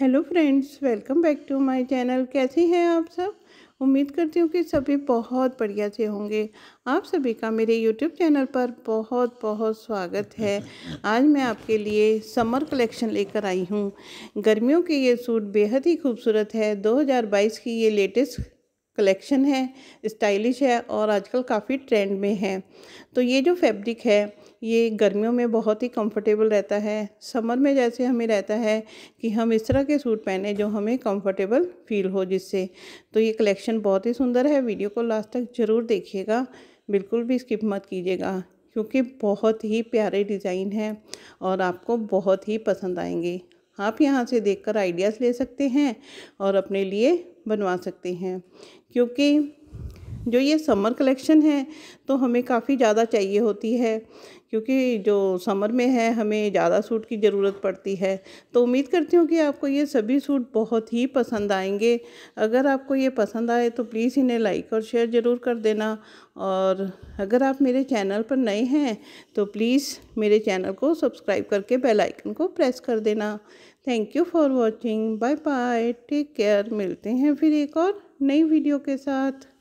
hello friends welcome back to my channel कैसे हैं आप सब उम्मीद करती हूँ कि सभी बहुत बढ़िया से होंगे आप सभी का मेरे यूट्यूब चैनल पर बहुत बहुत स्वागत है आज मैं आपके लिए समर कलेक्शन लेकर आई हूँ गर्मियों के ये सूट बेहद ही खूबसूरत है 2022 की ये लेटेस्ट कलेक्शन है स्टाइलिश है और आजकल काफ़ी ट्रेंड में है तो ये जो फैब्रिक है ये गर्मियों में बहुत ही कंफर्टेबल रहता है समर में जैसे हमें रहता है कि हम इस तरह के सूट पहने जो हमें कंफर्टेबल फील हो जिससे तो ये कलेक्शन बहुत ही सुंदर है वीडियो को लास्ट तक ज़रूर देखिएगा बिल्कुल भी स्किप मत कीजिएगा क्योंकि बहुत ही प्यारे डिज़ाइन हैं और आपको बहुत ही पसंद आएंगे आप यहाँ से देखकर आइडियाज़ ले सकते हैं और अपने लिए बनवा सकते हैं क्योंकि जो ये समर कलेक्शन है तो हमें काफ़ी ज़्यादा चाहिए होती है क्योंकि जो समर में है हमें ज़्यादा सूट की ज़रूरत पड़ती है तो उम्मीद करती हूँ कि आपको ये सभी सूट बहुत ही पसंद आएंगे अगर आपको ये पसंद आए तो प्लीज़ इन्हें लाइक और शेयर ज़रूर कर देना और अगर आप मेरे चैनल पर नए हैं तो प्लीज़ मेरे चैनल को सब्सक्राइब करके बेल आइकन को प्रेस कर देना thank you for watching bye bye take care मिलते हैं फिर एक और नई वीडियो के साथ